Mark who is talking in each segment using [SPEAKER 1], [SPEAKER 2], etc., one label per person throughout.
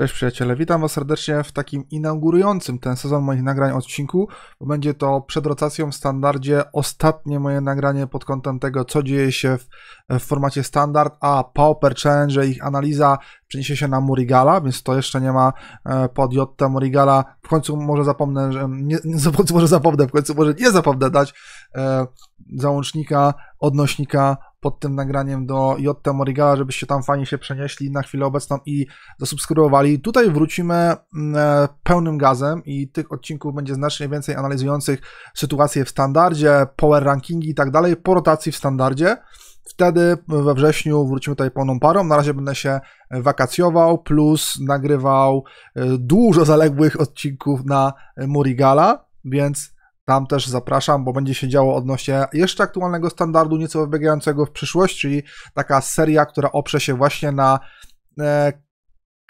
[SPEAKER 1] Cześć przyjaciele, witam Was serdecznie w takim inaugurującym ten sezon moich nagrań odcinku, bo będzie to przed rotacją w standardzie ostatnie moje nagranie pod kątem tego, co dzieje się w, w formacie standard, a Pauper Challenge, ich analiza przeniesie się na Murigala, więc to jeszcze nie ma e, pod Jotta Murigala. W końcu może zapomnę, że nie, w końcu może zapomnę, w końcu może nie zapomnę dać e, załącznika, odnośnika pod tym nagraniem do J.T. Morigala, żebyście tam fajnie się przenieśli na chwilę obecną i zasubskrybowali. Tutaj wrócimy mm, e, pełnym gazem i tych odcinków będzie znacznie więcej analizujących sytuację w standardzie, power rankingi i tak dalej, po rotacji w standardzie. Wtedy we wrześniu wrócimy tutaj pełną parą. Na razie będę się e, wakacjował, plus nagrywał e, dużo zaległych odcinków na Murigala, więc tam też zapraszam, bo będzie się działo odnośnie jeszcze aktualnego standardu, nieco wybiegającego w przyszłość, czyli taka seria, która oprze się właśnie na e,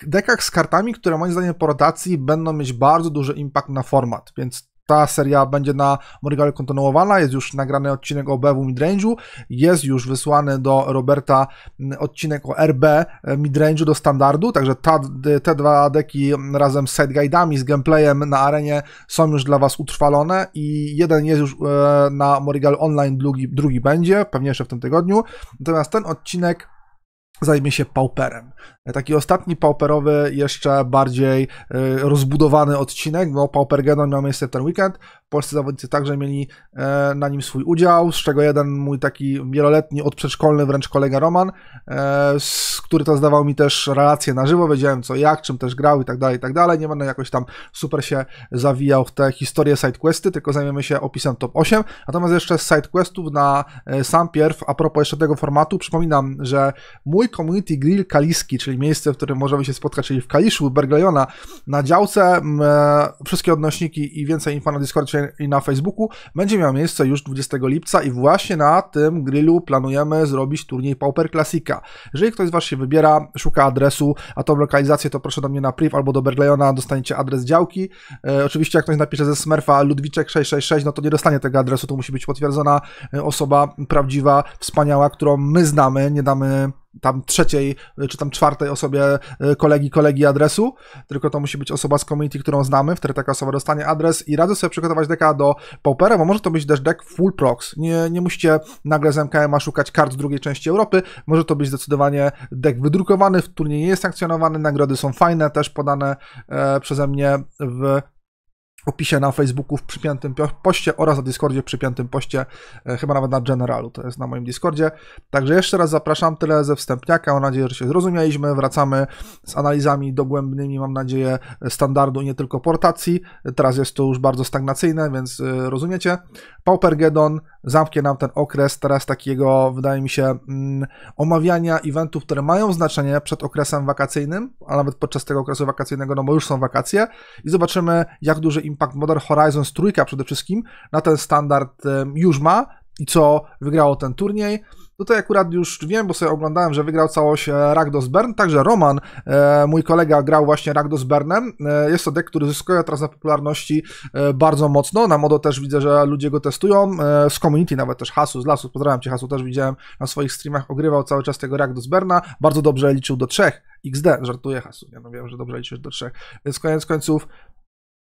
[SPEAKER 1] dekach z kartami, które moim zdaniem po rotacji będą mieć bardzo duży impact na format, więc ta seria będzie na Morigalu kontynuowana, jest już nagrany odcinek o BW Midrange'u, jest już wysłany do Roberta mm, odcinek o RB e, Midrange'u do standardu, także ta, te dwa deki razem z sideguidami, z gameplayem na arenie są już dla Was utrwalone i jeden jest już e, na Morigalu Online, drugi, drugi będzie, pewnie jeszcze w tym tygodniu, natomiast ten odcinek zajmie się Pauperem. Taki ostatni pauperowy, jeszcze bardziej y, rozbudowany odcinek, bo Genon miał miejsce w ten weekend. Polscy zawodnicy także mieli e, na nim swój udział, z czego jeden mój taki wieloletni, odprzedszkolny wręcz kolega Roman, e, który to zdawał mi też relacje na żywo, wiedziałem co jak, czym też grał i tak dalej, i tak dalej. Nie będę jakoś tam super się zawijał w te historie sidequesty, tylko zajmiemy się opisem top 8. Natomiast jeszcze z sidequestów na e, sam pierw, a propos jeszcze tego formatu, przypominam, że mój community grill Kaliski Kaliski, czyli miejsce, w którym możemy się spotkać, czyli w Kaliszu Berglejona na działce. E, wszystkie odnośniki i więcej info na Discordzie i na Facebooku będzie miało miejsce już 20 lipca i właśnie na tym grillu planujemy zrobić turniej Pauper Classica. Jeżeli ktoś z Was się wybiera, szuka adresu, a tą lokalizację to proszę do mnie na priv albo do Berglejona, dostaniecie adres działki. E, oczywiście jak ktoś napisze ze Smurfa Ludwiczek666, no to nie dostanie tego adresu, to musi być potwierdzona e, osoba prawdziwa, wspaniała, którą my znamy, nie damy tam trzeciej czy tam czwartej osobie e, kolegi, kolegi adresu, tylko to musi być osoba z community, którą znamy, wtedy taka osoba dostanie adres i radzę sobie przygotować deka do Paupera, bo może to być też deck full prox. Nie, nie musicie nagle z MKM-a szukać kart z drugiej części Europy, może to być zdecydowanie deck wydrukowany, w turnieju nie jest sankcjonowany, nagrody są fajne, też podane e, przeze mnie w opisie na Facebooku w przypiętym poście oraz na Discordzie w przypiętym poście, e, chyba nawet na Generalu, to jest na moim Discordzie. Także jeszcze raz zapraszam, tyle ze wstępniaka, mam nadzieję, że się zrozumieliśmy, wracamy z analizami dogłębnymi, mam nadzieję, standardu, nie tylko portacji, teraz jest to już bardzo stagnacyjne, więc e, rozumiecie. Paupergedon zamknie nam ten okres teraz takiego, wydaje mi się, mm, omawiania eventów, które mają znaczenie przed okresem wakacyjnym, a nawet podczas tego okresu wakacyjnego, no bo już są wakacje i zobaczymy, jak duży im Impact Modern Horizons trójka przede wszystkim na ten standard już ma i co wygrało ten turniej. No Tutaj akurat już wiem, bo sobie oglądałem, że wygrał całość e, Ragdos Bern, także Roman, e, mój kolega, grał właśnie Ragdos Bernem. E, jest to deck, który zyskuje teraz na popularności bardzo mocno. Na modo też widzę, że ludzie go testują. Z community nawet też Hasu, z lasu, pozdrawiam cię Hasu, też widziałem na swoich streamach, ogrywał cały czas tego Ragdos Berna. Bardzo dobrze liczył do trzech. XD, żartuję Hasu, ja no wiem, że dobrze liczysz do trzech. Więc koniec końców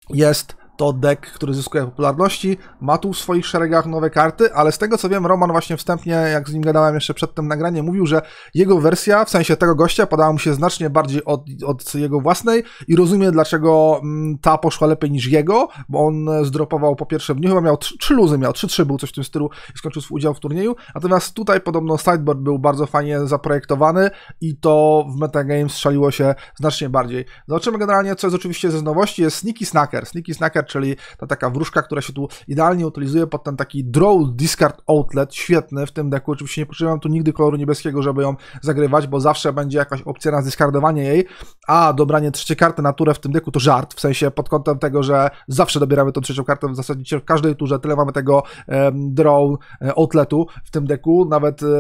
[SPEAKER 1] jest to deck, który zyskuje popularności. Ma tu w swoich szeregach nowe karty, ale z tego co wiem, Roman właśnie wstępnie, jak z nim gadałem jeszcze przed tym nagraniem, mówił, że jego wersja, w sensie tego gościa, podała mu się znacznie bardziej od, od jego własnej i rozumie, dlaczego mm, ta poszła lepiej niż jego, bo on zdropował po pierwszym dniu, chyba miał trzy luzy, miał 3-3, był coś w tym stylu i skończył swój udział w turnieju. Natomiast tutaj podobno sideboard był bardzo fajnie zaprojektowany i to w metagame strzeliło się znacznie bardziej. Zobaczymy generalnie, co jest oczywiście ze nowości, jest Sneaky Snacker. Sneaky Snacker czyli ta taka wróżka, która się tu idealnie utylizuje pod ten taki draw discard outlet, świetny w tym deku. Oczywiście nie potrzebuję tu nigdy koloru niebieskiego, żeby ją zagrywać, bo zawsze będzie jakaś opcja na dyskardowanie jej, a dobranie trzeciej karty naturę w tym deku to żart, w sensie pod kątem tego, że zawsze dobieramy tą trzecią kartę w zasadzie w każdej turze, tyle mamy tego um, draw e, outletu w tym deku, nawet um,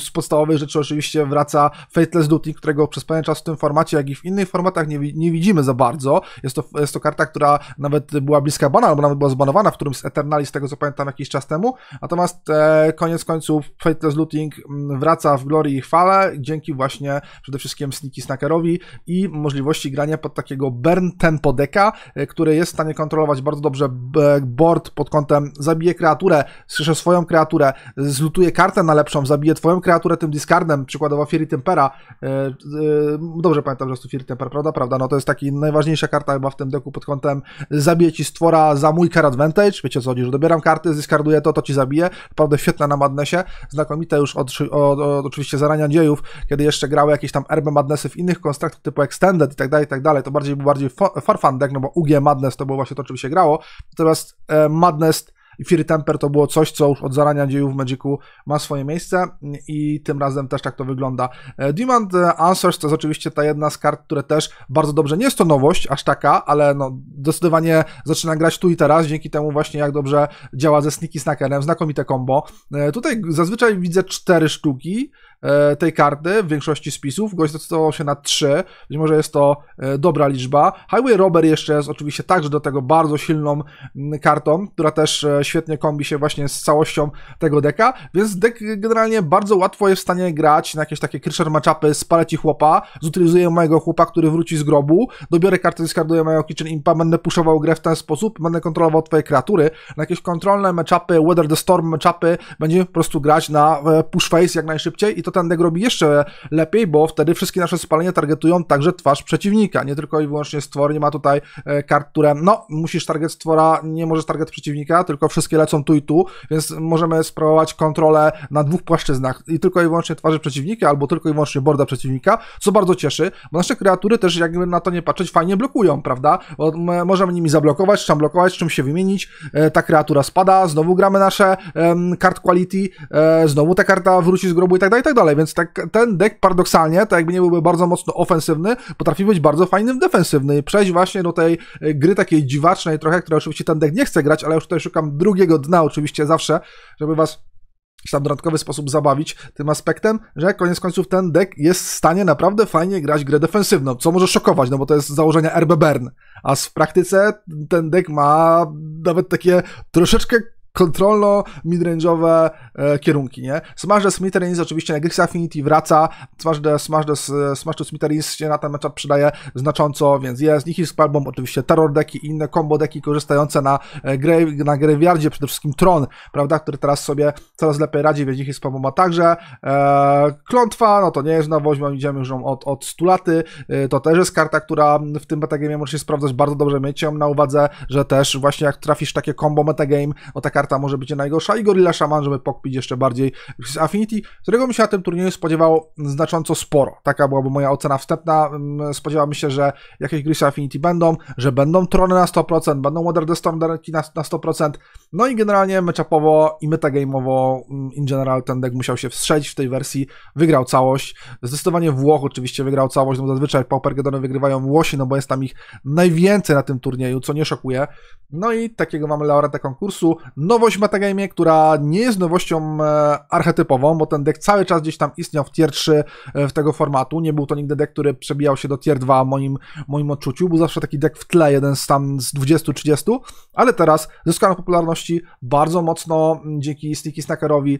[SPEAKER 1] z podstawowej rzeczy oczywiście wraca Faithless Duty, którego przez pewien czas w tym formacie, jak i w innych formatach nie, nie widzimy za bardzo. Jest to, jest to karta, która nawet była bliska bana, albo nawet była zbanowana w którymś z Eternali, z tego co pamiętam, jakiś czas temu. Natomiast e, koniec końców Fateless Looting mm, wraca w glorii i chwale dzięki właśnie przede wszystkim Sneaky Snackerowi i możliwości grania pod takiego burn tempo deka, e, który jest w stanie kontrolować bardzo dobrze board pod kątem zabije kreaturę, słyszę swoją kreaturę, zlutuje kartę na lepszą, zabije twoją kreaturę tym discardem, przykładowo Fury Tempera. E, e, dobrze pamiętam, że jest to Fury Temper, prawda? Prawda, no to jest taki najważniejsza karta chyba w tym deku pod kątem zabije zabije ci stwora za mój card advantage, wiecie co chodzi, że dobieram karty, zyskarduję to, to ci zabije, naprawdę świetna na Madnessie, znakomite już od, od, od oczywiście zarania dziejów, kiedy jeszcze grały jakieś tam RB Madnessy w innych konstruktach typu Extended i tak dalej, i tak dalej, to bardziej był bardziej farfandek, no bo UG Madness to było właśnie to, czym się grało, natomiast e, Madness i Fury Temper to było coś, co już od zarania dziejów w Magicu ma swoje miejsce i tym razem też tak to wygląda. E, Demand e, Answers to jest oczywiście ta jedna z kart, które też bardzo dobrze, nie jest to nowość, aż taka, ale no, zdecydowanie zaczyna grać tu i teraz, dzięki temu właśnie jak dobrze działa ze Sneaky Snackerem, znakomite combo. E, tutaj zazwyczaj widzę cztery sztuki, E, tej karty w większości spisów. Gość zdecydował się na 3, być może jest to e, dobra liczba. Highway Robber jeszcze jest oczywiście także do tego bardzo silną mm, kartą, która też e, świetnie kombi się właśnie z całością tego deka, więc dek generalnie bardzo łatwo jest w stanie grać na jakieś takie crusher matchupy, z ci chłopa, zutylizuję mojego chłopa, który wróci z grobu, dobiorę kartę, skarduję mojego kitchen impa, będę puszował grę w ten sposób, będę kontrolował twoje kreatury, na jakieś kontrolne matchupy, weather the storm matchupy, będzie po prostu grać na push face jak najszybciej i to Tandek robi jeszcze lepiej, bo wtedy wszystkie nasze spalenia targetują także twarz przeciwnika, nie tylko i wyłącznie stwor nie ma tutaj e, kart, które no, musisz target stwora, nie możesz target przeciwnika, tylko wszystkie lecą tu i tu, więc możemy sprawować kontrolę na dwóch płaszczyznach i tylko i wyłącznie twarzy przeciwnika, albo tylko i wyłącznie borda przeciwnika, co bardzo cieszy, bo nasze kreatury też jakby na to nie patrzeć, fajnie blokują, prawda? Bo możemy nimi zablokować, czym blokować, czym się wymienić, e, ta kreatura spada, znowu gramy nasze kart quality, e, znowu ta karta wróci z grobu i tak dalej, i tak dalej dalej, więc tak, ten deck paradoksalnie, tak jakby nie byłby bardzo mocno ofensywny, potrafi być bardzo fajnym defensywny i przejść właśnie do tej e, gry takiej dziwacznej trochę, która oczywiście ten deck nie chce grać, ale już tutaj szukam drugiego dna oczywiście zawsze, żeby was w tam dodatkowy sposób zabawić tym aspektem, że koniec końców ten deck jest w stanie naprawdę fajnie grać grę defensywną, co może szokować, no bo to jest założenie RB Bern, a w praktyce ten deck ma nawet takie troszeczkę kontrolno-midrange'owe e, kierunki, nie? Smash the Smithereens oczywiście na Grix Affinity wraca, Smash the, Smash the, Smash the Smithereens się na ten matchup przydaje znacząco, więc jest, nich jest oczywiście terror deki i inne combo deki korzystające na, e, na Graveyardzie, przede wszystkim Tron, prawda, który teraz sobie coraz lepiej radzi, więc nich jest palbą ma także e, Klątwa, no to nie jest nowość, bo idziemy już od, od 100 laty, e, to też jest karta, która w tym metagame może się sprawdzać bardzo dobrze, miejcie ją na uwadze, że też właśnie jak trafisz takie combo metagame, o taka karta może być najgorsza i Gorilla Shaman, żeby pokpić jeszcze bardziej z Affinity, którego mi się na tym turnieju spodziewało znacząco sporo. Taka byłaby moja ocena wstępna. Mm, Spodziewałem się, że jakieś gry z Affinity będą, że będą Trony na 100%, będą Modern the Storm na, na 100%, no i generalnie meczapowo i metagame'owo mm, in general ten deck musiał się wstrzeć w tej wersji, wygrał całość. Zdecydowanie Włoch oczywiście wygrał całość, no zazwyczaj Paupergedony wygrywają Włosi, no bo jest tam ich najwięcej na tym turnieju, co nie szokuje. No i takiego mamy laureata konkursu. No nowość metagame, która nie jest nowością e, archetypową, bo ten deck cały czas gdzieś tam istniał w tier 3 e, w tego formatu. Nie był to nigdy deck, który przebijał się do tier 2 moim, moim odczuciu. Był zawsze taki deck w tle, jeden z tam z 20-30, ale teraz zyskał popularności bardzo mocno dzięki Sneaky Snackerowi,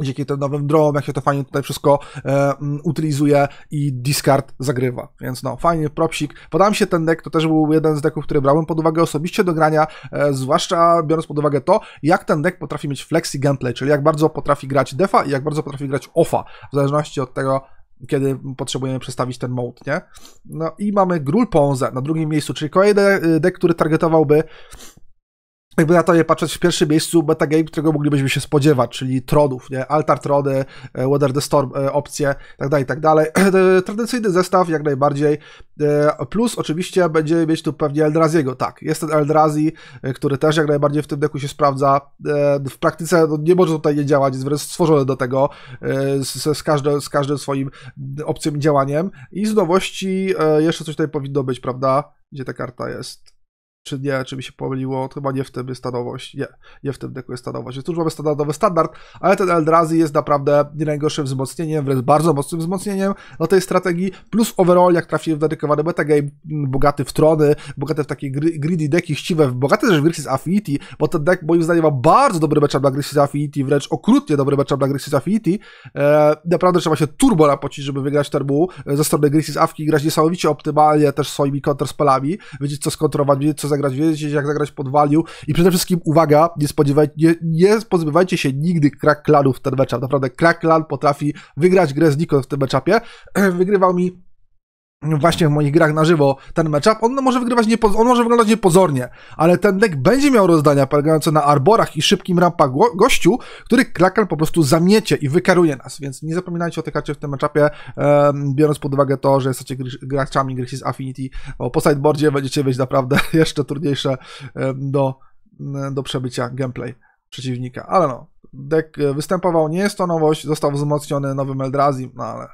[SPEAKER 1] dzięki tym nowym drom, jak się to fajnie tutaj wszystko e, mm, utylizuje i discard zagrywa. Więc no, fajny propsik. Podał mi się ten deck, to też był jeden z decków, który brałem pod uwagę osobiście do grania, e, zwłaszcza biorąc pod uwagę to, jak ten deck potrafi mieć flexi gameplay, czyli jak bardzo potrafi grać defa i jak bardzo potrafi grać offa, w zależności od tego, kiedy potrzebujemy przestawić ten mode, nie? No i mamy Grul Ponze na drugim miejscu, czyli kolejny e, deck, który targetowałby jakby na to nie patrzeć, w pierwszym miejscu metagame, którego moglibyśmy się spodziewać, czyli tronów, nie? Altar Trony, e, Weather the Storm e, opcje, tak dalej, tak dalej. E, tradycyjny zestaw jak najbardziej. Plus oczywiście będziemy mieć tu pewnie Eldraziego, tak. Jest ten Eldrazi, który też jak najbardziej w tym deku się sprawdza. W praktyce no, nie może tutaj nie działać, jest wręcz stworzony do tego z, z, każdym, z każdym swoim obcym działaniem. I z nowości jeszcze coś tutaj powinno być, prawda? Gdzie ta karta jest? czy nie, czy mi się pomyliło, to chyba nie w tym jest ta nie, nie w tym deku jest ta nowość, tu już mamy standardowy standard, ale ten Eldrazi jest naprawdę nie najgorszym wzmocnieniem, wręcz bardzo mocnym wzmocnieniem do tej strategii, plus overall, jak trafi w dedykowany metagame, mm, bogaty w trony, bogaty w takie greedy deki, chciwe, bogaty też w Grixis Affinity, bo ten deck moim zdaniem ma bardzo dobry matchup dla Grixis Affinity, wręcz okrutnie dobry matchup dla Grixis Affinity, e, naprawdę trzeba się turbo napocić, żeby wygrać termu e, ze strony Grixis Afki, grać niesamowicie optymalnie też swoimi palami, wiedzieć co skontrować, wiedzieć co zagrać, wiedzieć jak zagrać pod waliu i przede wszystkim uwaga, nie, spodziewajcie nie, nie pozbywajcie się nigdy krak w ten matchup. Naprawdę krak potrafi wygrać grę z Nikon w tym matchupie. Wygrywał mi właśnie w moich grach na żywo ten matchup, on może wygrywać niepo, on może wyglądać niepozornie, ale ten deck będzie miał rozdania polegające na arborach i szybkim rampach go, gościu, który Kraken po prostu zamiecie i wykaruje nas, więc nie zapominajcie o tej karcie w tym matchupie, um, biorąc pod uwagę to, że jesteście gr graczami gry z Affinity, bo po sideboardzie będziecie mieć naprawdę jeszcze trudniejsze um, do, um, do przebycia gameplay przeciwnika, ale no, deck e, występował, nie jest to nowość, został wzmocniony nowym Eldrazi, no ale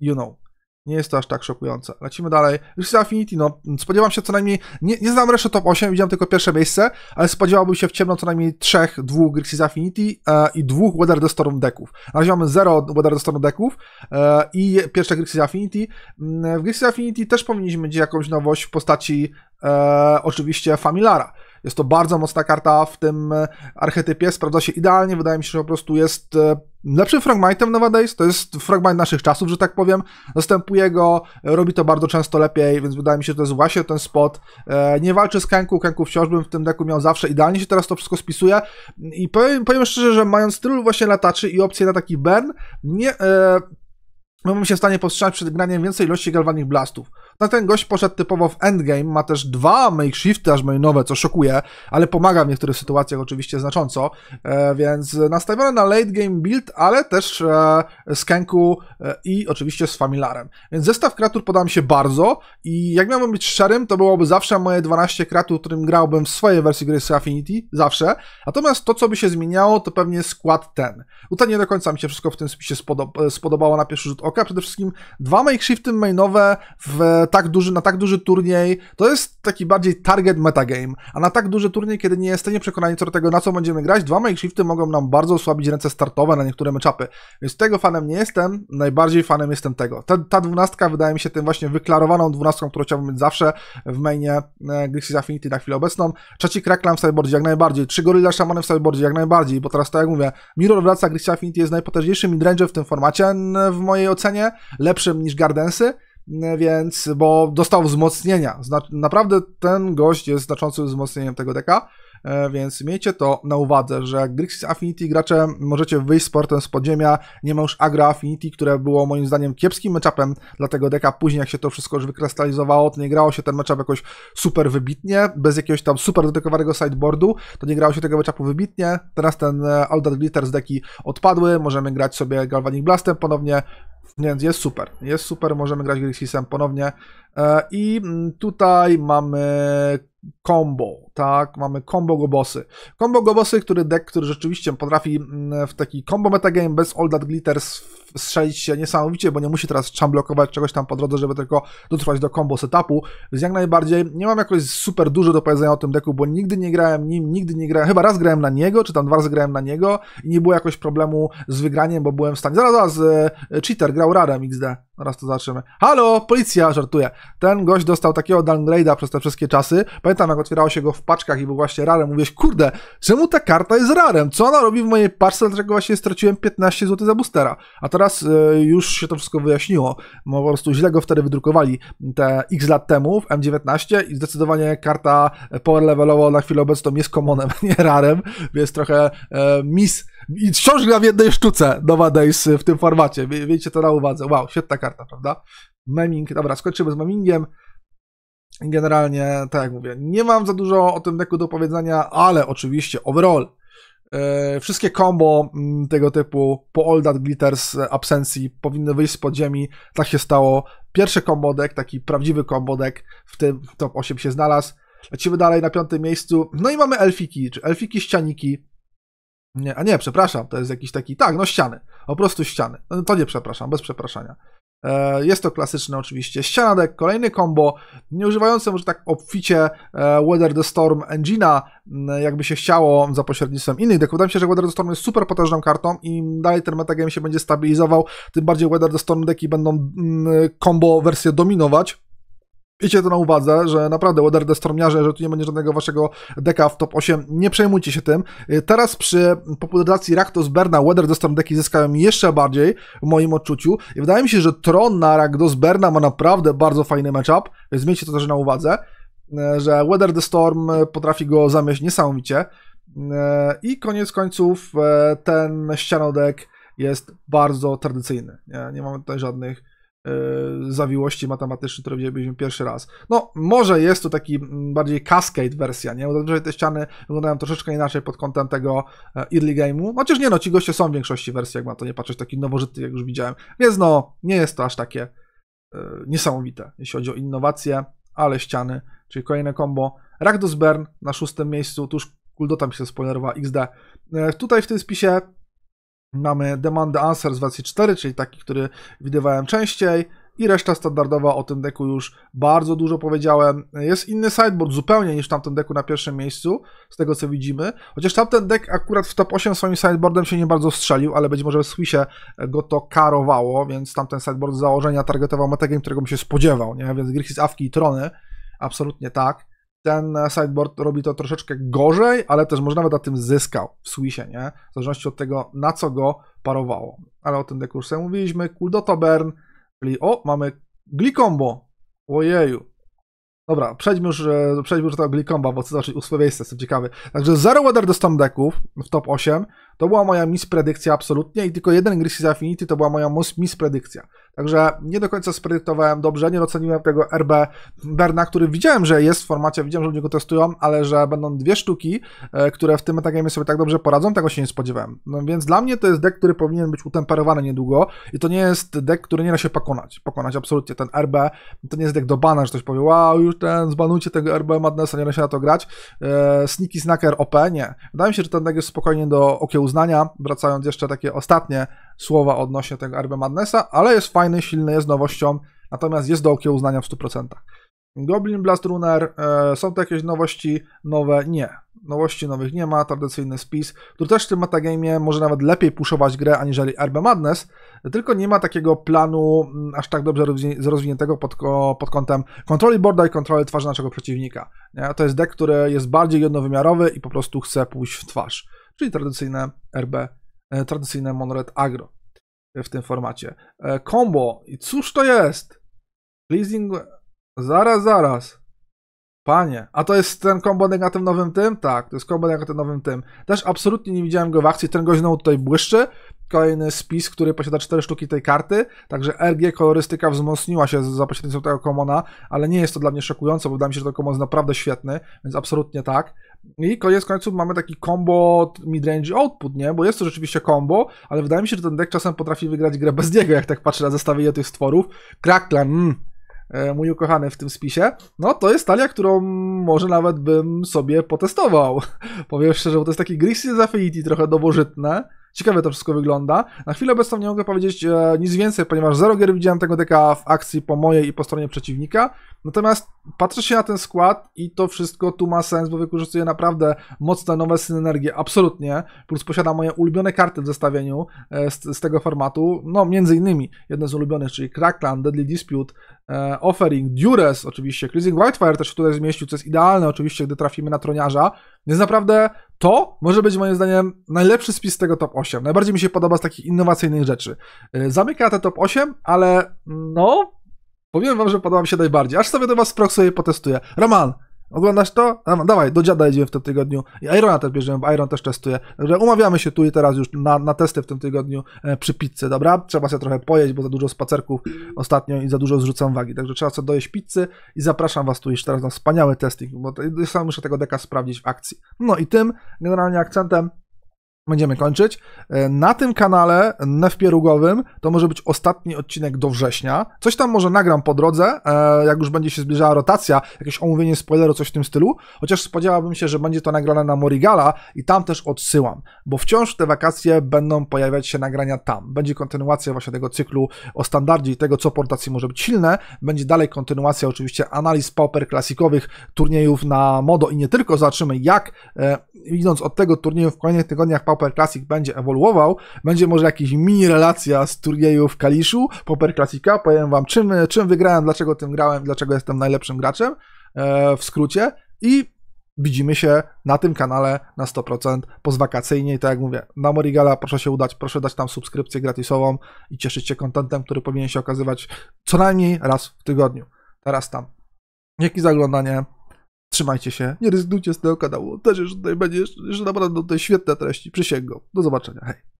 [SPEAKER 1] you know. Nie jest to aż tak szokujące. Lecimy dalej. Już Affinity, no spodziewam się co najmniej, nie, nie znam reszty top 8, widziałem tylko pierwsze miejsce, ale spodziewałbym się w ciemno co najmniej trzech, dwóch Grixis Affinity e, i dwóch Weather the Storm decków. Na razie mamy zero Weather the Storm decków e, i pierwsze Grixis Affinity. Mm, w Grixis Affinity też powinniśmy mieć jakąś nowość w postaci e, oczywiście Familara. Jest to bardzo mocna karta w tym e, archetypie, sprawdza się idealnie, wydaje mi się, że po prostu jest e, lepszym fragmitem nowadays, to jest fragment naszych czasów, że tak powiem, zastępuje go, e, robi to bardzo często lepiej, więc wydaje mi się, że to jest właśnie ten spot. Nie walczy z Kenku, Kenku wciąż bym w tym deku miał zawsze, idealnie się teraz to wszystko spisuje i powiem, powiem szczerze, że mając tylu właśnie lataczy i opcję na taki burn, nie... E, się w stanie powstrzymać przed graniem więcej ilości galwanych blastów. No ten gość poszedł typowo w endgame, ma też dwa makeshifty aż mainowe, co szokuje, ale pomaga w niektórych sytuacjach oczywiście znacząco, e, więc nastawiony na late game build, ale też e, z Kenku e, i oczywiście z Familarem. Więc zestaw kreatur podał mi się bardzo i jak miałbym być szczerym, to byłoby zawsze moje 12 kreatur, którym grałbym w swojej wersji gry z Affinity, zawsze, natomiast to, co by się zmieniało, to pewnie skład ten. Tutaj nie do końca mi się wszystko w tym spisie spodobało na pierwszy rzut oka, przede wszystkim dwa makeshifty mainowe w tak duży, na tak duży turniej, to jest taki bardziej target metagame, a na tak duży turniej, kiedy nie jesteśmy przekonani co do tego, na co będziemy grać, dwa makeshifty mogą nam bardzo osłabić ręce startowe na niektóre meczapy, więc tego fanem nie jestem, najbardziej fanem jestem tego. Ta, ta dwunastka wydaje mi się tym właśnie wyklarowaną dwunastką, którą chciałbym mieć zawsze w mainie e, Grixis Affinity na chwilę obecną. Trzeci kraklan w sideboardzie jak najbardziej, trzy Gorilla shaman w sideboardzie jak najbardziej, bo teraz to jak mówię, Mirror wraca, Grixis Affinity jest najpotężniejszym midrange w tym formacie w mojej ocenie, lepszym niż Gardensy, więc, bo dostał wzmocnienia. Zna, naprawdę ten gość jest znaczącym wzmocnieniem tego deka. E, więc miejcie to na uwadze, że jak Grixis Affinity gracze możecie wyjść z portem z podziemia, nie ma już Agro Affinity, które było moim zdaniem kiepskim meczapem dla tego deka, później jak się to wszystko już wykrystalizowało, to nie grało się ten meczap jakoś super wybitnie, bez jakiegoś tam super dedykowanego sideboardu, to nie grało się tego meczapu wybitnie, teraz ten e, All Glitter z deki odpadły, możemy grać sobie Galvanic Blastem ponownie, więc jest super, jest super, możemy grać Grixisem ponownie. E, I mm, tutaj mamy combo, tak, mamy combo gobosy. Combo gobosy, który deck, który rzeczywiście potrafi mm, w taki combo metagame bez All That Glitters strzelić się niesamowicie, bo nie musi teraz blokować czegoś tam po drodze, żeby tylko dotrwać do combo setupu, więc jak najbardziej nie mam jakoś super dużo do powiedzenia o tym deku, bo nigdy nie grałem nim, nigdy nie grałem, chyba raz grałem na niego, czy tam dwa razy grałem na niego i nie było jakoś problemu z wygraniem, bo byłem w stanie, zaraz, zaraz, e, e, cheater grał radem XD, zaraz to zobaczymy. Halo, policja, żartuje. Ten gość dostał takiego downgrade'a przez te wszystkie czasy, pamiętam jak otwierało się go w paczkach i był właśnie rarem, mówisz, kurde, czemu ta karta jest rarem? Co ona robi w mojej paczce, dlaczego właśnie straciłem 15 zł za boostera? A teraz y, już się to wszystko wyjaśniło. Bo po prostu źle go wtedy wydrukowali te x lat temu w M19 i zdecydowanie karta power levelowa na chwilę obecną jest commonem, nie rarem, więc trochę y, mis i wciąż gra w jednej sztuce nowadays w tym formacie. Wiecie to na uwadze. Wow, świetna karta, prawda? Meming, dobra, skończymy z memingiem. Generalnie, tak jak mówię, nie mam za dużo o tym deku do powiedzenia, ale oczywiście overall e, wszystkie combo mm, tego typu po All That Glitter e, absencji powinny wyjść z podziemi. Tak się stało. Pierwszy kombodek, taki prawdziwy kombodek w tym top 8 się znalazł. Lecimy dalej na piątym miejscu. No i mamy elfiki, czy elfiki ścianiki. Nie, a nie, przepraszam, to jest jakiś taki, tak, no ściany, po prostu ściany. No, to nie przepraszam, bez przepraszania. E, jest to klasyczne oczywiście ścianadek, kolejny combo, nie używające może tak obficie e, Weather the Storm Engina, jakby się chciało za pośrednictwem innych deków. Wydaje mi się, że Weather the Storm jest super potężną kartą i dalej ten metagame się będzie stabilizował, tym bardziej Weather the Storm deki będą combo wersję dominować. Miejcie to na uwadze, że naprawdę Weather Stormiarze, że tu nie będzie żadnego waszego deka w top 8, nie przejmujcie się tym. Y, teraz przy popularyzacji Rakdos Berna Weather Storm deki zyskają jeszcze bardziej w moim odczuciu i wydaje mi się, że Tron na Rakdos Berna ma naprawdę bardzo fajny matchup, więc miejcie to też na uwadze, y, że Weather Storm potrafi go zamieść niesamowicie y, i koniec końców ten ścianodek jest bardzo tradycyjny. Nie, nie mamy tutaj żadnych E, zawiłości matematycznych, które widzieliśmy pierwszy raz. No, może jest to taki mm, bardziej cascade wersja, nie? Dobrze, że te ściany wyglądają troszeczkę inaczej pod kątem tego e, early game'u. Chociaż nie no, ci goście są w większości wersji, jak ma to nie patrzeć, taki nowożytny, jak już widziałem. Więc no, nie jest to aż takie e, niesamowite, jeśli chodzi o innowacje, ale ściany, czyli kolejne combo. Rakdos Burn na szóstym miejscu, tuż Kuldota mi się spoilerowała, XD. tutaj w tym spisie Mamy Demand Answer z wersji 4, czyli taki, który widywałem częściej i reszta standardowa o tym deku już bardzo dużo powiedziałem. Jest inny sideboard zupełnie niż w tamtym deku na pierwszym miejscu, z tego co widzimy. Chociaż tamten dek akurat w top 8 swoim sideboardem się nie bardzo strzelił, ale być może w Swissie go to karowało, więc tamten sideboard z założenia targetował metagame, którego bym się spodziewał, nie? Więc Grichis, Awki i Trony, absolutnie tak ten e, sideboard robi to troszeczkę gorzej, ale też może nawet na tym zyskał w Swissie, nie? W zależności od tego, na co go parowało. Ale o tym deku już sobie mówiliśmy. Kuldota Bern, czyli o, mamy Glikombo. Ojeju. Dobra, przejdźmy już, e, przejdźmy już do tego Glikomba, bo co to znaczy, miejsce, jestem ciekawy. Także zero weather do stomp w top 8, to była moja mispredykcja absolutnie i tylko jeden Grisy Affinity to była moja mispredykcja. Także nie do końca spredyktowałem dobrze, nie doceniłem tego RB Berna, który widziałem, że jest w formacie, widziałem, że ludzie go testują, ale że będą dwie sztuki, e, które w tym metagame sobie tak dobrze poradzą, tego się nie spodziewałem. No więc dla mnie to jest deck, który powinien być utemperowany niedługo i to nie jest deck, który nie da się pokonać. Pokonać absolutnie ten RB, to nie jest deck do bana, że ktoś powie, wow, już ten, zbanujcie tego RB Madnessa, nie da się na to grać. E, sneaky Snacker OP, nie. Wydaje mi się, że ten deck jest spokojnie do okiełzania uznania, wracając jeszcze takie ostatnie słowa odnośnie tego Arby Madnessa, ale jest fajny, silny, jest nowością, natomiast jest do okieł uznania w 100%. Goblin Blast Runner, e, są to jakieś nowości nowe? Nie. Nowości nowych nie ma, tradycyjny spis. Tu też w tym metagamie może nawet lepiej puszować grę aniżeli Arbe Madness, tylko nie ma takiego planu mm, aż tak dobrze rozwiniętego pod, pod kątem kontroli boarda i kontroli twarzy naszego przeciwnika. Nie? To jest deck, który jest bardziej jednowymiarowy i po prostu chce pójść w twarz czyli tradycyjne RB, e, tradycyjne Monored Agro e, w tym formacie. E, combo, i cóż to jest? Leasing, zaraz, zaraz. Panie, a to jest ten kombo negatywnym tym? Tak, to jest kombo negatywnym tym. Też absolutnie nie widziałem go w akcji, ten go tutaj błyszczy. Kolejny spis, który posiada 4 sztuki tej karty, także RG kolorystyka wzmocniła się za pośrednictwem tego komona, ale nie jest to dla mnie szokujące, bo wydaje mi się, że to komon jest naprawdę świetny, więc absolutnie tak. I koniec końców mamy taki combo midrange output, nie? Bo jest to rzeczywiście combo, ale wydaje mi się, że ten deck czasem potrafi wygrać grę bez niego, jak tak patrzę na zestawienie tych stworów. Kraklan, mm, e, mój ukochany w tym spisie, no to jest talia, którą może nawet bym sobie potestował. Powiem szczerze, bo to jest taki Grixis Affinity, trochę dowożytne. Ciekawie to wszystko wygląda. Na chwilę obecną nie mogę powiedzieć e, nic więcej, ponieważ zero gier widziałem tego deka w akcji po mojej i po stronie przeciwnika. Natomiast patrzę się na ten skład i to wszystko tu ma sens, bo wykorzystuje naprawdę mocne nowe synergie, absolutnie. Plus posiada moje ulubione karty w zestawieniu e, z, z tego formatu. No, między innymi jedne z ulubionych, czyli Crackland, Deadly Dispute, e, Offering, Dures oczywiście, Crazy Wildfire też tutaj zmieścił, co jest idealne oczywiście, gdy trafimy na troniarza. Więc naprawdę to może być moim zdaniem najlepszy spis tego top 8. Najbardziej mi się podoba z takich innowacyjnych rzeczy. E, zamyka te top 8, ale mm, no, Powiem wam, że podoba mi się najbardziej. Aż sobie do was proch sobie potestuję. Roman, Oglądasz to? Dawaj, dawaj, do dziada jedziemy w tym tygodniu. I Irona też bierzemy, bo Iron też testuje. Także umawiamy się tu i teraz już na, na testy w tym tygodniu e, przy pizzy, dobra? Trzeba się trochę pojeść, bo za dużo spacerków ostatnio i za dużo zrzucam wagi. Także trzeba sobie dojeść pizzy i zapraszam was tu już teraz na wspaniały testing, bo to, sam muszę tego deka sprawdzić w akcji. No i tym generalnie akcentem będziemy kończyć. E, na tym kanale newpierugowym to może być ostatni odcinek do września. Coś tam może nagram po drodze, e, jak już będzie się zbliżała rotacja, jakieś omówienie spoileru, coś w tym stylu. Chociaż spodziewałbym się, że będzie to nagrane na Morigala i tam też odsyłam, bo wciąż te wakacje będą pojawiać się nagrania tam. Będzie kontynuacja właśnie tego cyklu o standardzie i tego, co portacji może być silne. Będzie dalej kontynuacja oczywiście analiz pauper klasikowych turniejów na Modo i nie tylko. Zobaczymy jak, widząc e, od tego turnieju w kolejnych tygodniach Pauper Classic będzie ewoluował, będzie może jakiś mini relacja z turnieju w Kaliszu, Pauper Classica, powiem wam czym, czym wygrałem, dlaczego tym grałem, dlaczego jestem najlepszym graczem, e, w skrócie i widzimy się na tym kanale na 100% pozwakacyjnie i tak jak mówię, na Morigala proszę się udać, proszę dać tam subskrypcję gratisową i cieszyć się kontentem, który powinien się okazywać co najmniej raz w tygodniu. Teraz tam. Dzięki za oglądanie. Trzymajcie się, nie rezygnujcie z tego kanału. Też już tutaj będzie, że naprawdę to świetne treści. Przysięgam. Do zobaczenia. Hej.